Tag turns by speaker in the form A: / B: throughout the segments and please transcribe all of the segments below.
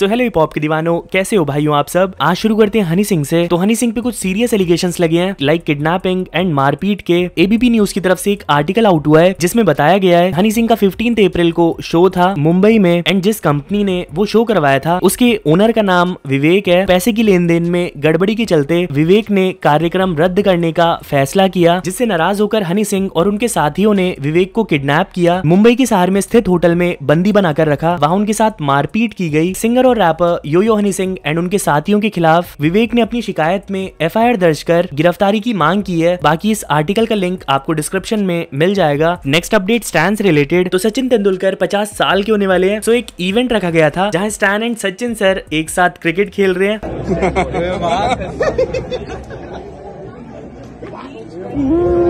A: So hello hip hop के दीवानों कैसे हो भाइयों आप सब आज शुरू करते हैं हनी सिंह से तो हनी सिंह पे कुछ सीरियस एलिगेशन लगे हैं लाइक किडनैपिंग एंड मारपीट के एबीपी न्यूज की तरफ से एक आर्टिकल आउट हुआ है जिसमें बताया गया है हनी सिंह का फिफ्टीन अप्रैल को शो था मुंबई में एंड जिस कंपनी ने वो शो करवाया था उसके ओनर का नाम विवेक है पैसे की लेन देन में गड़बड़ी के चलते विवेक ने कार्यक्रम रद्द करने का फैसला किया जिससे नाराज होकर हनी सिंह और उनके साथियों ने विवेक को किडनैप किया मुंबई के शहर में स्थित होटल में बंदी बनाकर रखा वहां उनके साथ मारपीट की गई सिंगर और रैपर यो हनी सिंह एंड उनके साथियों के खिलाफ विवेक ने अपनी शिकायत में एफ दर्ज कर गिरफ्तारी की मांग की है बाकी इस आर्टिकल का लिंक आपको डिस्क्रिप्शन में मिल जाएगा नेक्स्ट अपडेट स्टैंड रिलेटेड तो सचिन तेंदुलकर पचास साल के होने वाले हैं सो एक इवेंट रखा गया था जहाँ स्टैन एंड सचिन सर एक साथ क्रिकेट खेल रहे हैं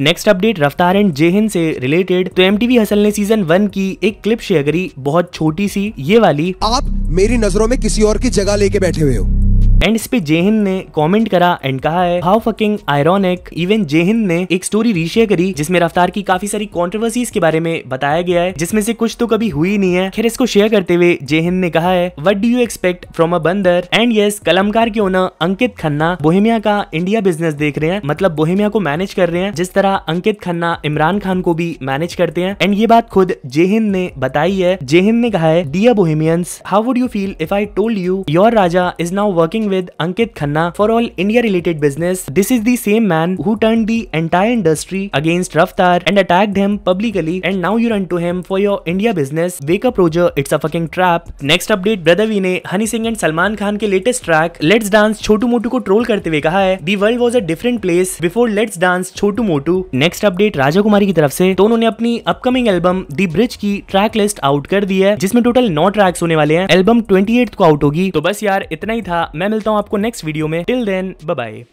A: नेक्स्ट अपडेट रफ्तार एंड जेहन से रिलेटेड तो एम हसल ने सीजन वन की एक क्लिप शेयर करी बहुत छोटी सी ये वाली आप मेरी नजरों में किसी और की जगह लेके बैठे हुए हो एंड इस पे जेहिन ने कमेंट करा एंड कहा है how fucking ironic even Zehen ने एक स्टोरी रीशेयर करी जिसमें रफ्तार की काफी सारी कॉन्ट्रोवर्सीज के बारे में बताया गया है जिसमें से कुछ तो कभी हुई नहीं है खैर इसको शेयर करते हुए जेहिन ने कहा है what do you expect from a बंदर एंड यस कलमकार के ओनर अंकित खन्ना बोहेमिया का इंडिया बिजनेस देख रहे हैं मतलब बोहेमिया को मैनेज कर रहे हैं जिस तरह अंकित खन्ना इमरान खान को भी मैनेज करते हैं एंड ये बात खुद जेहिन ने बताई है जेहिन ने कहा है dear Bohemians how would you feel if I told you your Raja is now working talking with Ankit Khanna for all India related business. This is the same man who turned the entire industry against Raftar and attacked him publicly and now you run to him for your India business. Wake up Roger, it's a fucking trap. Next update Brother Vinay, Honey Singh and Salman Khan ke latest track Let's Dance dance Motu ko troll karte hue kaha hai. The world was a different place before Let's Dance dance Motu. Next update Raja Raja ki taraf se से तो apni upcoming album The Bridge ki track list out kar di hai jisme total 9 tracks hone wale hain. Album 28th ko out hogi. To bas yaar itna hi tha. Main मिलता हूँ आपको next video में till then bye